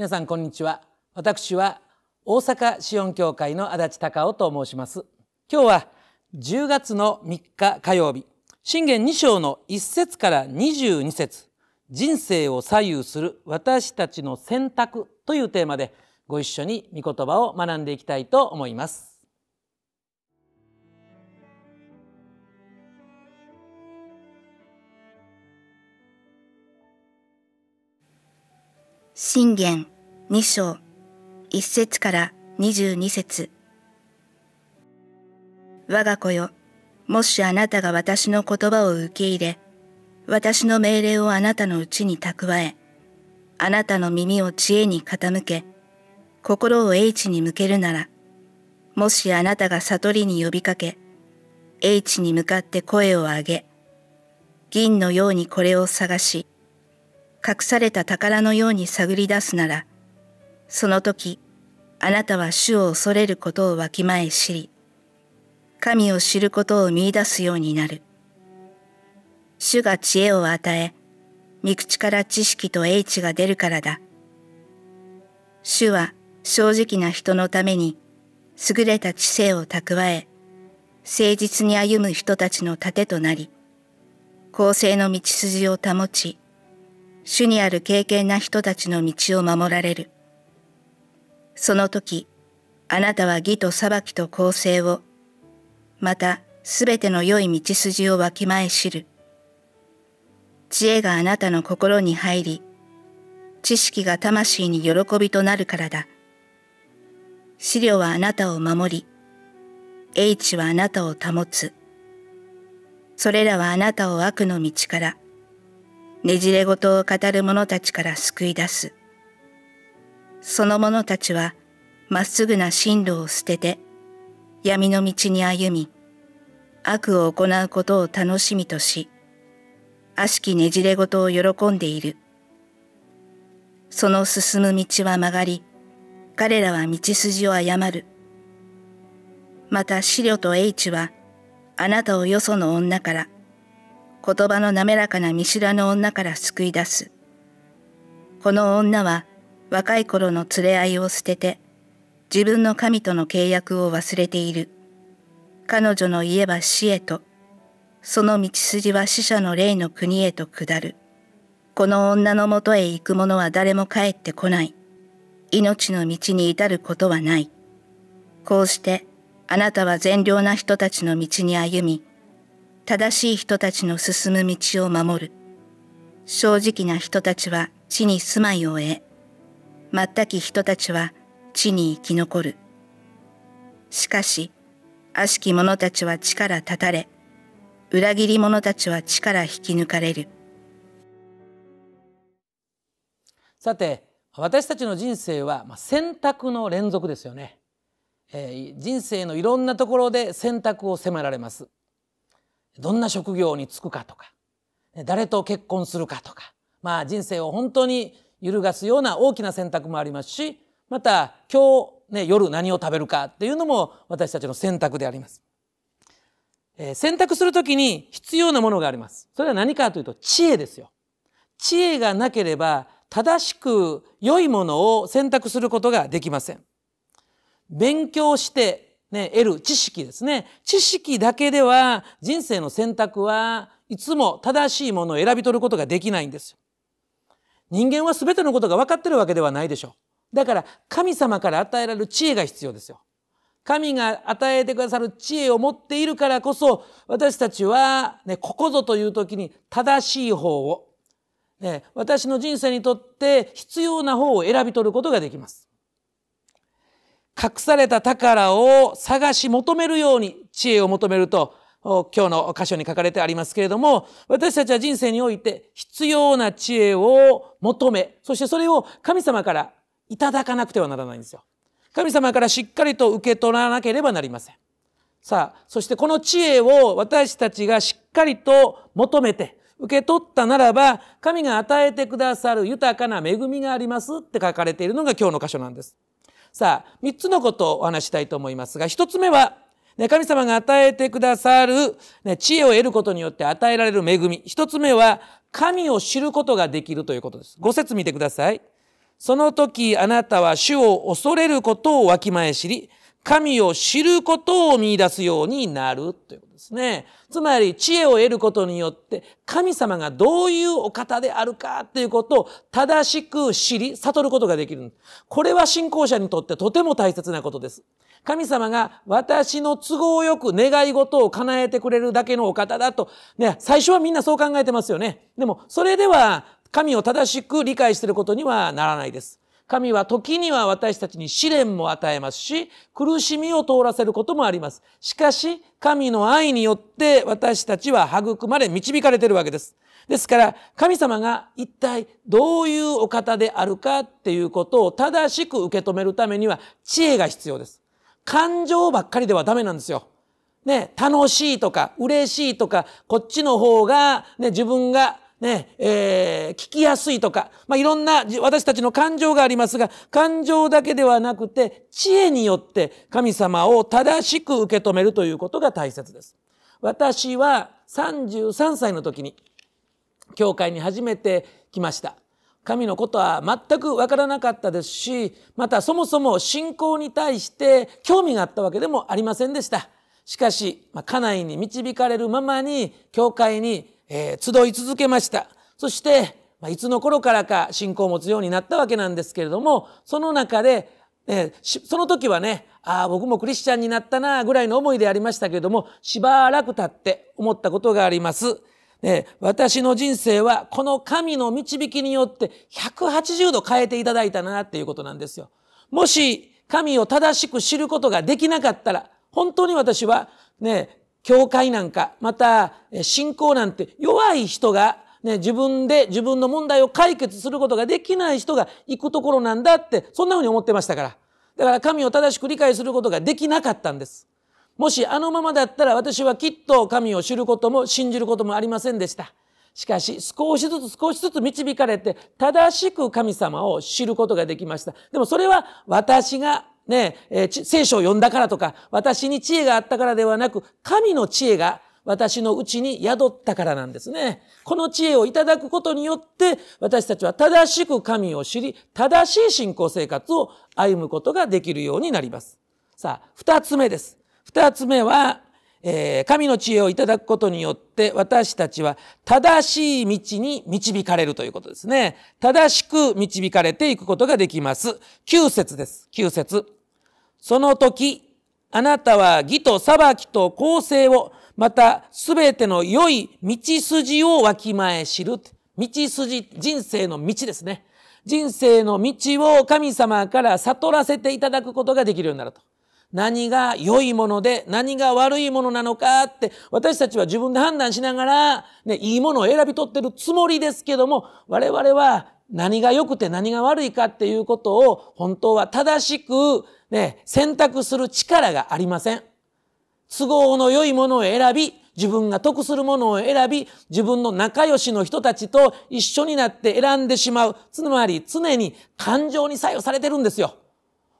皆さんこんにちは私は大阪オン協会の足立孝夫と申します今日は10月の3日火曜日信玄2章の1節から22節人生を左右する私たちの選択というテーマでご一緒に御言葉を学んでいきたいと思います信玄二章一節から二十二節我が子よ、もしあなたが私の言葉を受け入れ、私の命令をあなたのうちに蓄え、あなたの耳を知恵に傾け、心を英知に向けるなら、もしあなたが悟りに呼びかけ、英知に向かって声を上げ、銀のようにこれを探し、隠された宝のように探り出すなら、その時、あなたは主を恐れることをわきまえ知り、神を知ることを見出すようになる。主が知恵を与え、御口から知識と英知が出るからだ。主は正直な人のために、優れた知性を蓄え、誠実に歩む人たちの盾となり、公正の道筋を保ち、主にある敬虔な人たちの道を守られる。その時、あなたは義と裁きと公正を、またすべての良い道筋をわきまえ知る。知恵があなたの心に入り、知識が魂に喜びとなるからだ。資料はあなたを守り、英知はあなたを保つ。それらはあなたを悪の道から、ねじれごとを語る者たちから救い出す。その者たちはまっすぐな進路を捨てて闇の道に歩み、悪を行うことを楽しみとし、悪しきねじれごとを喜んでいる。その進む道は曲がり、彼らは道筋を誤る。また、資料と英知は、あなたをよその女から、言葉の滑らかな見知らぬ女から救い出す。この女は若い頃の連れ合いを捨てて、自分の神との契約を忘れている。彼女の家は死へと、その道筋は死者の霊の国へと下る。この女のもとへ行く者は誰も帰ってこない。命の道に至ることはない。こうして、あなたは善良な人たちの道に歩み、正しい人たちの進む道を守る。正直な人たちは地に住まいを得、全き人たちは地に生き残る。しかし、悪しき者たちは地から断たれ、裏切り者たちは地から引き抜かれる。さて、私たちの人生は選択の連続ですよね。えー、人生のいろんなところで選択を迫られます。どんな職業に就くかとか、誰と結婚するかとか、まあ人生を本当に揺るがすような大きな選択もありますし、また今日ね、夜何を食べるかっていうのも私たちの選択であります。えー、選択するときに必要なものがあります。それは何かというと知恵ですよ。知恵がなければ正しく良いものを選択することができません。勉強してね、得る知識ですね。知識だけでは人生の選択はいつも正しいものを選び取ることができないんですよ。人間は全てのことが分かってるわけではないでしょう。だから神様から与えられる知恵が必要ですよ。神が与えてくださる知恵を持っているからこそ私たちは、ね、ここぞという時に正しい方を、ね、私の人生にとって必要な方を選び取ることができます。隠された宝を探し求めるように知恵を求めると、今日の箇所に書かれてありますけれども、私たちは人生において必要な知恵を求め、そしてそれを神様からいただかなくてはならないんですよ。神様からしっかりと受け取らなければなりません。さあ、そしてこの知恵を私たちがしっかりと求めて、受け取ったならば、神が与えてくださる豊かな恵みがありますって書かれているのが今日の箇所なんです。さあ3つのことをお話したいと思いますが1つ目は、ね、神様が与えてくださる、ね、知恵を得ることによって与えられる恵み1つ目は神を知ることができるということです。ご説見てください。その時あなたは主を恐れることをわきまえ知り神を知ることを見出すようになるということですね。つまり、知恵を得ることによって、神様がどういうお方であるかということを正しく知り、悟ることができる。これは信仰者にとってとても大切なことです。神様が私の都合よく願い事を叶えてくれるだけのお方だと、ね、最初はみんなそう考えてますよね。でも、それでは神を正しく理解していることにはならないです。神は時には私たちに試練も与えますし、苦しみを通らせることもあります。しかし、神の愛によって私たちは育まれ導かれているわけです。ですから、神様が一体どういうお方であるかっていうことを正しく受け止めるためには知恵が必要です。感情ばっかりではダメなんですよ。ね、楽しいとか、嬉しいとか、こっちの方が、ね、自分がねえー、聞きやすいとか、まあ、いろんな私たちの感情がありますが感情だけではなくて知恵によって神様を正しく受け止めるということが大切です。私は33歳の時に教会に初めて来ました。神のことは全くわからなかったですし、またそもそも信仰に対して興味があったわけでもありませんでした。しかし、まあ、家内に導かれるままに、教会にえー、集い続けましたそして、まあ、いつの頃からか信仰を持つようになったわけなんですけれどもその中で、えー、その時はねああ僕もクリスチャンになったなぐらいの思いでありましたけれどもしばらく経って思ったことがあります。私の人生はこの神の導きによって180度変えていただいたなっていうことなんですよ。もし神を正しく知ることができなかったら、本当に私はね、教会なんか、また信仰なんて弱い人が、ね、自分で自分の問題を解決することができない人が行くところなんだって、そんなふうに思ってましたから。だから神を正しく理解することができなかったんです。もしあのままだったら私はきっと神を知ることも信じることもありませんでした。しかし少しずつ少しずつ導かれて正しく神様を知ることができました。でもそれは私がねえ、聖書を読んだからとか、私に知恵があったからではなく、神の知恵が私のうちに宿ったからなんですね。この知恵をいただくことによって、私たちは正しく神を知り、正しい信仰生活を歩むことができるようになります。さあ、二つ目です。二つ目は、えー、神の知恵をいただくことによって私たちは正しい道に導かれるということですね。正しく導かれていくことができます。9節です。9節その時、あなたは義と裁きと公正を、またすべての良い道筋をわきまえ知る。道筋、人生の道ですね。人生の道を神様から悟らせていただくことができるようになると。何が良いもので何が悪いものなのかって私たちは自分で判断しながら、ね、いいものを選び取ってるつもりですけども我々は何が良くて何が悪いかっていうことを本当は正しく、ね、選択する力がありません。都合の良いものを選び自分が得するものを選び、自分の仲良しの人たちと一緒になって選んでしまう。つまり常に感情に作用されてるんですよ。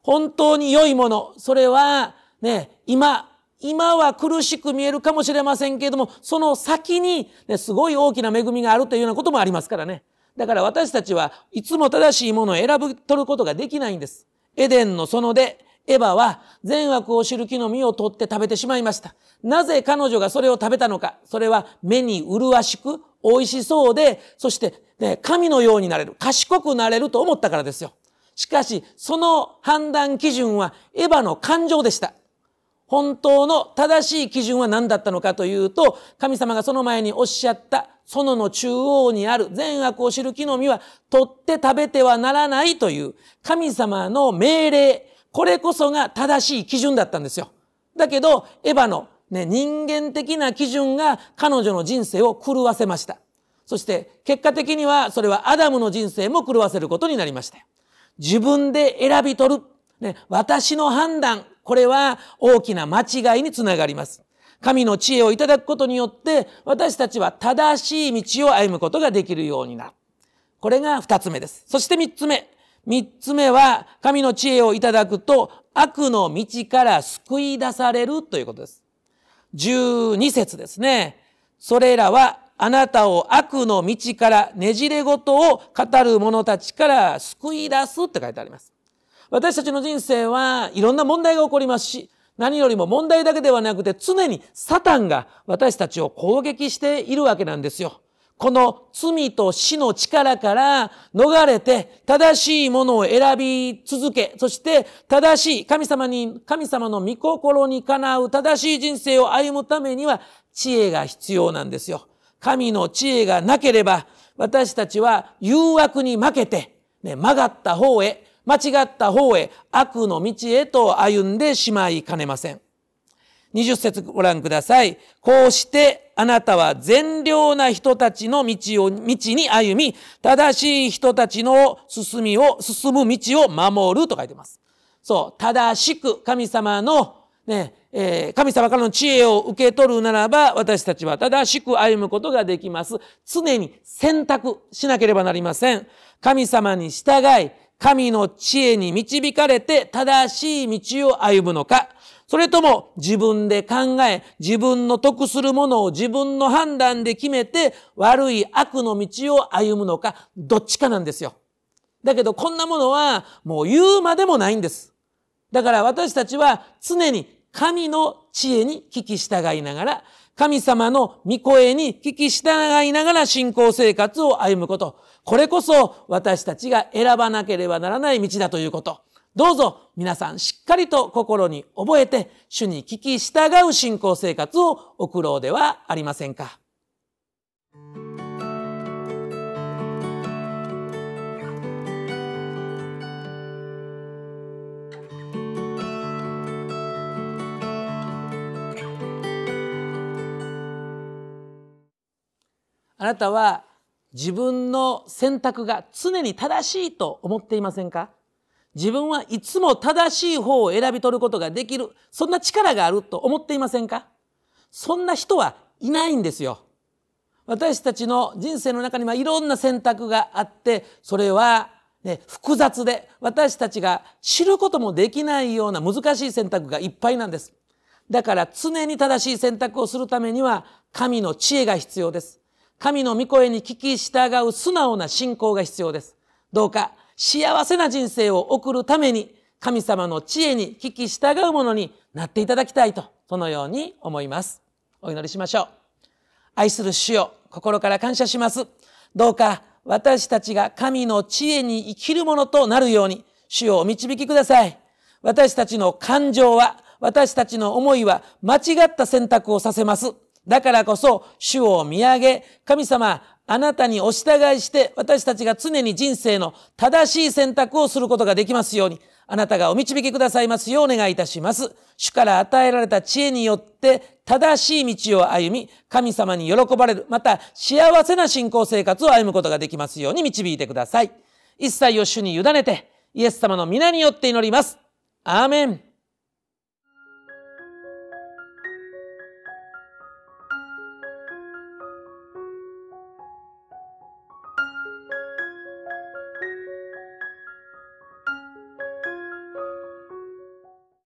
本当に良いもの、それはね、今、今は苦しく見えるかもしれませんけれども、その先に、ね、すごい大きな恵みがあるというようなこともありますからね。だから私たちはいつも正しいものを選ぶ取ることができないんです。エデンの園で、エヴァは善悪を知る木の実を取って食べてしまいました。なぜ彼女がそれを食べたのか。それは目に麗しく、美味しそうで、そして、ね、神のようになれる、賢くなれると思ったからですよ。しかし、その判断基準はエヴァの感情でした。本当の正しい基準は何だったのかというと、神様がその前におっしゃった、園の中央にある善悪を知る木の実は取って食べてはならないという神様の命令、これこそが正しい基準だったんですよ。だけど、エヴァの、ね、人間的な基準が彼女の人生を狂わせました。そして、結果的にはそれはアダムの人生も狂わせることになりました。自分で選び取る、ね、私の判断、これは大きな間違いにつながります。神の知恵をいただくことによって、私たちは正しい道を歩むことができるようになる。これが二つ目です。そして三つ目。三つ目は、神の知恵をいただくと、悪の道から救い出されるということです。十二節ですね。それらはあなたを悪の道からねじれ事を語る者たちから救い出すって書いてあります。私たちの人生はいろんな問題が起こりますし、何よりも問題だけではなくて常にサタンが私たちを攻撃しているわけなんですよ。この罪と死の力から逃れて正しいものを選び続け、そして正しい神様に、神様の御心にかなう正しい人生を歩むためには知恵が必要なんですよ。神の知恵がなければ、私たちは誘惑に負けて、ね、曲がった方へ、間違った方へ、悪の道へと歩んでしまいかねません。20節ご覧ください。こうしてあなたは善良な人たちの道を、道に歩み、正しい人たちの進みを、進む道を守ると書いてます。そう、正しく神様のねえ神様からの知恵を受け取るならば私たちは正しく歩むことができます。常に選択しなければなりません。神様に従い、神の知恵に導かれて正しい道を歩むのか、それとも自分で考え、自分の得するものを自分の判断で決めて悪い悪の道を歩むのか、どっちかなんですよ。だけどこんなものはもう言うまでもないんです。だから私たちは常に神の知恵に聞き従いながら、神様の御声に聞き従いながら信仰生活を歩むこと。これこそ私たちが選ばなければならない道だということ。どうぞ皆さんしっかりと心に覚えて、主に聞き従う信仰生活を送ろうではありませんか。あなたは自分の選択が常に正しいと思っていませんか自分はいつも正しい方を選び取ることができる。そんな力があると思っていませんかそんな人はいないんですよ。私たちの人生の中にはいろんな選択があって、それはね、複雑で私たちが知ることもできないような難しい選択がいっぱいなんです。だから常に正しい選択をするためには神の知恵が必要です。神の御声に聞き従う素直な信仰が必要です。どうか幸せな人生を送るために神様の知恵に聞き従うものになっていただきたいと、そのように思います。お祈りしましょう。愛する主よ、心から感謝します。どうか私たちが神の知恵に生きるものとなるように、主をお導きください。私たちの感情は、私たちの思いは間違った選択をさせます。だからこそ、主を見上げ、神様、あなたにお従いして、私たちが常に人生の正しい選択をすることができますように、あなたがお導きくださいますようお願いいたします。主から与えられた知恵によって正しい道を歩み、神様に喜ばれる、また幸せな信仰生活を歩むことができますように導いてください。一切を主に委ねて、イエス様の皆によって祈ります。アーメン。